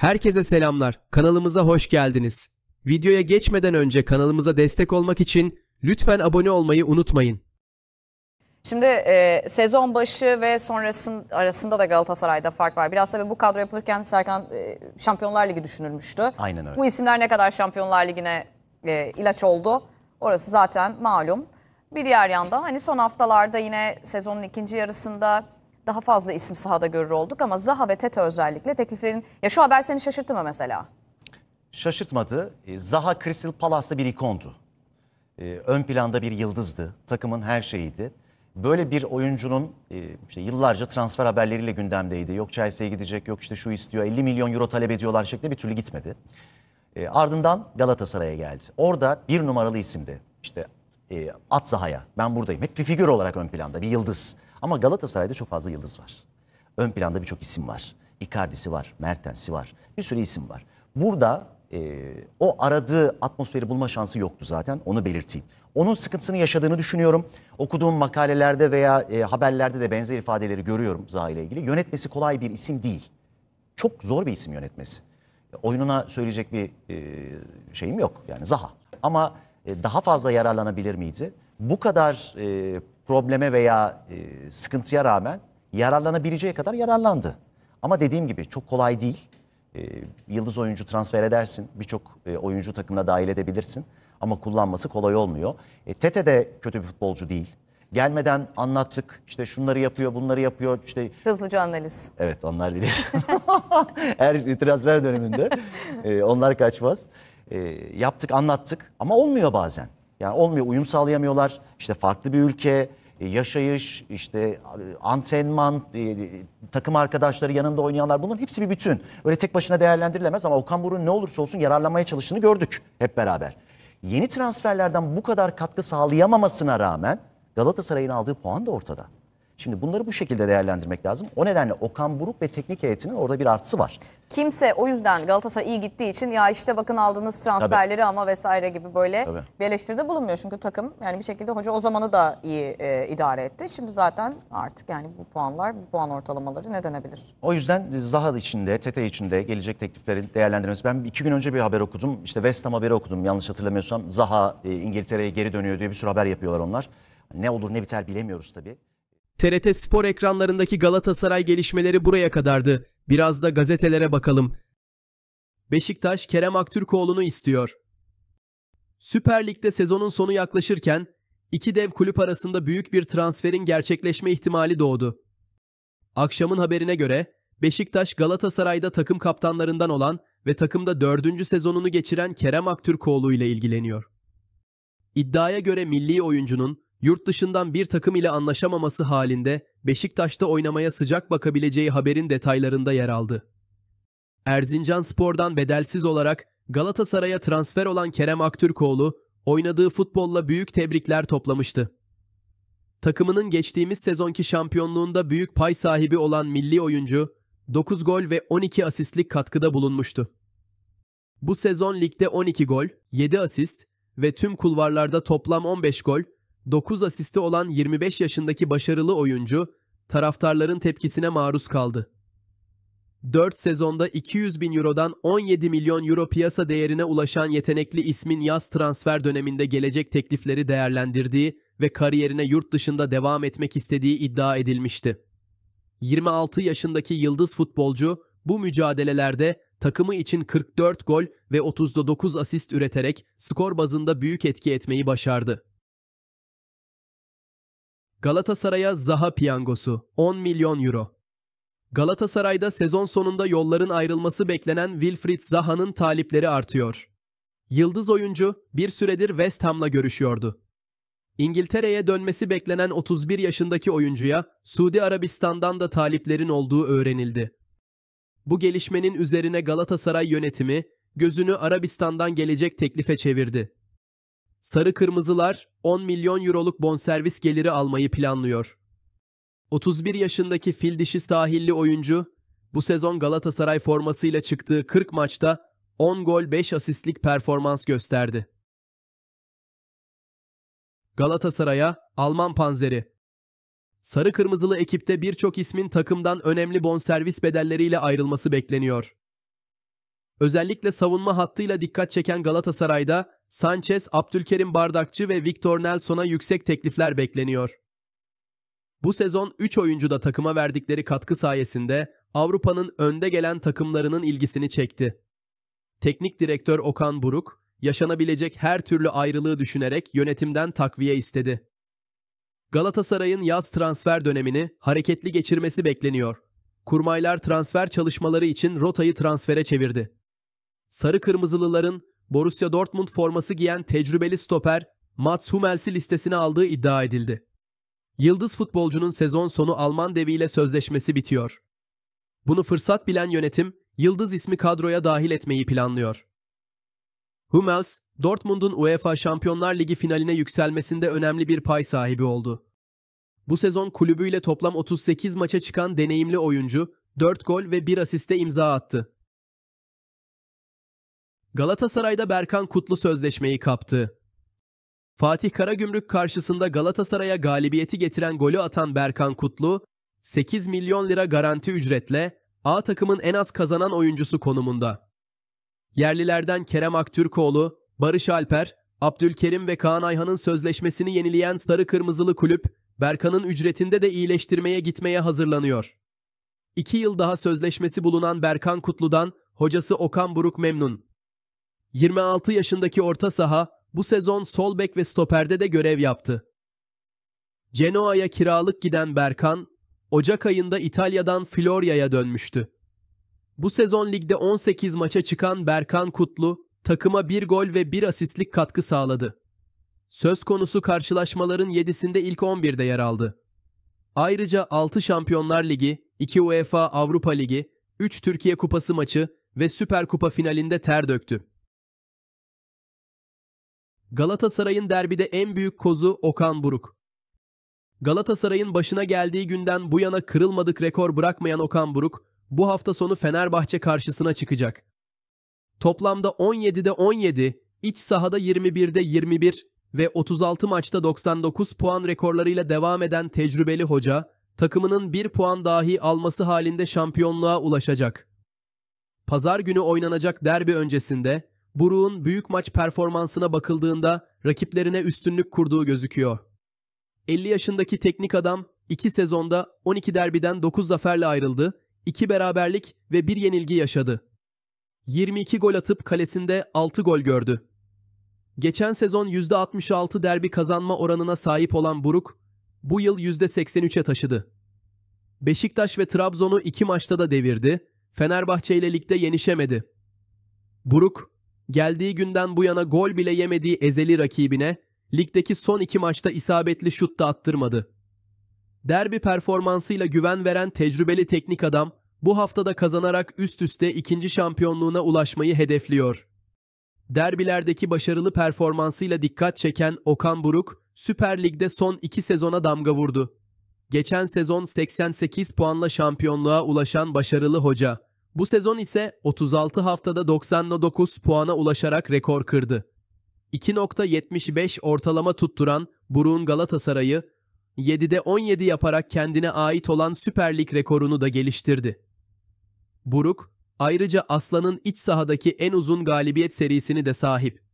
Herkese selamlar. Kanalımıza hoş geldiniz. Videoya geçmeden önce kanalımıza destek olmak için lütfen abone olmayı unutmayın. Şimdi e, sezon başı ve sonrasın arasında da Galatasaray'da fark var. Biraz tabii bu kadro yapılırken Serkan e, Şampiyonlar Ligi düşünülmüştü. Aynen öyle. Bu isimler ne kadar Şampiyonlar Ligi'ne e, ilaç oldu orası zaten malum. Bir diğer yandan hani son haftalarda yine sezonun ikinci yarısında daha fazla isim sahada görür olduk ama Zaha ve Tete özellikle tekliflerin ya şu haber seni şaşırttı mı mesela? Şaşırtmadı. E, Zaha Crystal Palace'da bir ikondu. E, ön planda bir yıldızdı. Takımın her şeyiydi. Böyle bir oyuncunun e, işte yıllarca transfer haberleriyle gündemdeydi. Yok Chelsea'ye gidecek, yok işte şu istiyor, 50 milyon euro talep ediyorlar şeklinde bir türlü gitmedi. ardından Galatasaray'a geldi. Orada bir numaralı isimdi. İşte at Zaha'ya. ben buradayım. Hep bir figür olarak ön planda bir yıldız. Ama Galatasaray'da çok fazla yıldız var. Ön planda birçok isim var. Icardi'si var, Mertens'i var. Bir sürü isim var. Burada e, o aradığı atmosferi bulma şansı yoktu zaten. Onu belirteyim. Onun sıkıntısını yaşadığını düşünüyorum. Okuduğum makalelerde veya e, haberlerde de benzer ifadeleri görüyorum Zaha ile ilgili. Yönetmesi kolay bir isim değil. Çok zor bir isim yönetmesi. Oyununa söyleyecek bir e, şeyim yok yani Zaha. Ama e, daha fazla yararlanabilir miydi? Bu kadar e, probleme veya e, sıkıntıya rağmen yararlanabileceği kadar yararlandı. Ama dediğim gibi çok kolay değil. E, yıldız oyuncu transfer edersin. Birçok e, oyuncu takımına dahil edebilirsin. Ama kullanması kolay olmuyor. E, Tete de kötü bir futbolcu değil. Gelmeden anlattık. işte şunları yapıyor, bunları yapıyor. İşte Hızlıca analiz. Evet onlar bilir. Her transfer döneminde e, onlar kaçmaz. E, yaptık, anlattık ama olmuyor bazen. Yani olmuyor, uyum sağlayamıyorlar. İşte farklı bir ülke, e, yaşayış, işte e, antrenman, e, takım arkadaşları yanında oynayanlar bunların hepsi bir bütün. Öyle tek başına değerlendirilemez ama Okan Buruk'un ne olursa olsun yararlanmaya çalıştığını gördük hep beraber. Yeni transferlerden bu kadar katkı sağlayamamasına rağmen Galatasaray'ın aldığı puan da ortada. Şimdi bunları bu şekilde değerlendirmek lazım. O nedenle Okan Buruk ve teknik heyetinin orada bir artısı var. Kimse o yüzden Galatasaray iyi gittiği için ya işte bakın aldığınız transferleri Tabii. ama vesaire gibi böyle Tabii. bir eleştiride bulunmuyor. Çünkü takım yani bir şekilde hoca o zamanı da iyi e, idare etti. Şimdi zaten artık yani bu puanlar, bu puan ortalamaları ne denebilir? O yüzden Zaha içinde, Tete içinde gelecek tekliflerin değerlendirmesi. Ben iki gün önce bir haber okudum. İşte West Ham haberi okudum yanlış hatırlamıyorsam. Zaha e, İngiltere'ye geri dönüyor diye bir sürü haber yapıyorlar onlar. Ne olur ne biter bilemiyoruz tabii. TRT spor ekranlarındaki Galatasaray gelişmeleri buraya kadardı. Biraz da gazetelere bakalım. Beşiktaş Kerem Aktürkoğlu'nu istiyor. Süper Lig'de sezonun sonu yaklaşırken iki dev kulüp arasında büyük bir transferin gerçekleşme ihtimali doğdu. Akşamın haberine göre Beşiktaş Galatasaray'da takım kaptanlarından olan ve takımda dördüncü sezonunu geçiren Kerem Aktürkoğlu ile ilgileniyor. İddiaya göre milli oyuncunun Yurt dışından bir takım ile anlaşamaması halinde Beşiktaş'ta oynamaya sıcak bakabileceği haberin detaylarında yer aldı. Erzincan Spor'dan bedelsiz olarak Galatasaray'a transfer olan Kerem Aktürkoğlu, oynadığı futbolla büyük tebrikler toplamıştı. Takımının geçtiğimiz sezonki şampiyonluğunda büyük pay sahibi olan milli oyuncu, 9 gol ve 12 asistlik katkıda bulunmuştu. Bu sezon ligde 12 gol, 7 asist ve tüm kulvarlarda toplam 15 gol, 9 asisti olan 25 yaşındaki başarılı oyuncu taraftarların tepkisine maruz kaldı. 4 sezonda 200 bin eurodan 17 milyon euro piyasa değerine ulaşan yetenekli ismin yaz transfer döneminde gelecek teklifleri değerlendirdiği ve kariyerine yurt dışında devam etmek istediği iddia edilmişti. 26 yaşındaki yıldız futbolcu bu mücadelelerde takımı için 44 gol ve 39 asist üreterek skor bazında büyük etki etmeyi başardı. Galatasaray'a Zaha piyangosu 10 milyon euro. Galatasaray'da sezon sonunda yolların ayrılması beklenen Wilfried Zaha'nın talipleri artıyor. Yıldız oyuncu bir süredir West Ham'la görüşüyordu. İngiltere'ye dönmesi beklenen 31 yaşındaki oyuncuya Suudi Arabistan'dan da taliplerin olduğu öğrenildi. Bu gelişmenin üzerine Galatasaray yönetimi gözünü Arabistan'dan gelecek teklife çevirdi. Sarı Kırmızılar 10 milyon euroluk bonservis geliri almayı planlıyor. 31 yaşındaki fil dişi sahilli oyuncu bu sezon Galatasaray formasıyla çıktığı 40 maçta 10 gol 5 asistlik performans gösterdi. Galatasaray'a Alman panzeri Sarı kırmızılı ekipte birçok ismin takımdan önemli bonservis bedelleriyle ayrılması bekleniyor. Özellikle savunma hattıyla dikkat çeken Galatasaray'da Sanchez, Abdülkerim Bardakçı ve Victor Nelson'a yüksek teklifler bekleniyor. Bu sezon 3 oyuncu da takıma verdikleri katkı sayesinde Avrupa'nın önde gelen takımlarının ilgisini çekti. Teknik direktör Okan Buruk, yaşanabilecek her türlü ayrılığı düşünerek yönetimden takviye istedi. Galatasaray'ın yaz transfer dönemini hareketli geçirmesi bekleniyor. Kurmaylar transfer çalışmaları için rotayı transfere çevirdi. Sarı Kırmızılıların Borussia Dortmund forması giyen tecrübeli stoper Mats Hummels'i listesine aldığı iddia edildi. Yıldız futbolcunun sezon sonu Alman deviyle sözleşmesi bitiyor. Bunu fırsat bilen yönetim, Yıldız ismi kadroya dahil etmeyi planlıyor. Hummels, Dortmund'un UEFA Şampiyonlar Ligi finaline yükselmesinde önemli bir pay sahibi oldu. Bu sezon kulübüyle toplam 38 maça çıkan deneyimli oyuncu, 4 gol ve 1 asiste imza attı. Galatasaray'da Berkan Kutlu sözleşmeyi kaptı. Fatih Karagümrük karşısında Galatasaray'a galibiyeti getiren golü atan Berkan Kutlu, 8 milyon lira garanti ücretle A takımın en az kazanan oyuncusu konumunda. Yerlilerden Kerem Aktürkoğlu, Barış Alper, Abdülkerim ve Kaan Ayhan'ın sözleşmesini yenileyen Sarı Kırmızılı Kulüp, Berkan'ın ücretinde de iyileştirmeye gitmeye hazırlanıyor. İki yıl daha sözleşmesi bulunan Berkan Kutlu'dan hocası Okan Buruk memnun. 26 yaşındaki orta saha bu sezon sol bek ve stoperde de görev yaptı. Genoa'ya kiralık giden Berkan, Ocak ayında İtalya'dan Florya'ya dönmüştü. Bu sezon ligde 18 maça çıkan Berkan Kutlu, takıma bir gol ve bir asistlik katkı sağladı. Söz konusu karşılaşmaların 7'sinde ilk 11'de yer aldı. Ayrıca 6 Şampiyonlar Ligi, 2 UEFA Avrupa Ligi, 3 Türkiye Kupası maçı ve Süper Kupa finalinde ter döktü. Galatasaray'ın derbide en büyük kozu Okan Buruk. Galatasaray'ın başına geldiği günden bu yana kırılmadık rekor bırakmayan Okan Buruk, bu hafta sonu Fenerbahçe karşısına çıkacak. Toplamda 17'de 17, iç sahada 21'de 21 ve 36 maçta 99 puan rekorlarıyla devam eden tecrübeli hoca, takımının 1 puan dahi alması halinde şampiyonluğa ulaşacak. Pazar günü oynanacak derbi öncesinde Buruk'un büyük maç performansına bakıldığında rakiplerine üstünlük kurduğu gözüküyor. 50 yaşındaki teknik adam 2 sezonda 12 derbiden 9 zaferle ayrıldı, 2 beraberlik ve 1 yenilgi yaşadı. 22 gol atıp kalesinde 6 gol gördü. Geçen sezon %66 derbi kazanma oranına sahip olan Buruk, bu yıl %83'e taşıdı. Beşiktaş ve Trabzon'u iki maçta da devirdi, Fenerbahçe ile ligde yenişemedi. Buruk, Geldiği günden bu yana gol bile yemediği ezeli rakibine ligdeki son iki maçta isabetli şut da attırmadı. Derbi performansıyla güven veren tecrübeli teknik adam bu haftada kazanarak üst üste ikinci şampiyonluğuna ulaşmayı hedefliyor. Derbilerdeki başarılı performansıyla dikkat çeken Okan Buruk, Süper Lig'de son iki sezona damga vurdu. Geçen sezon 88 puanla şampiyonluğa ulaşan başarılı hoca, bu sezon ise 36 haftada 99 puana ulaşarak rekor kırdı. 2.75 ortalama tutturan Burun Galatasaray'ı 7'de 17 yaparak kendine ait olan Süper Lig rekorunu da geliştirdi. Buruk, ayrıca Aslan'ın iç sahadaki en uzun galibiyet serisini de sahip.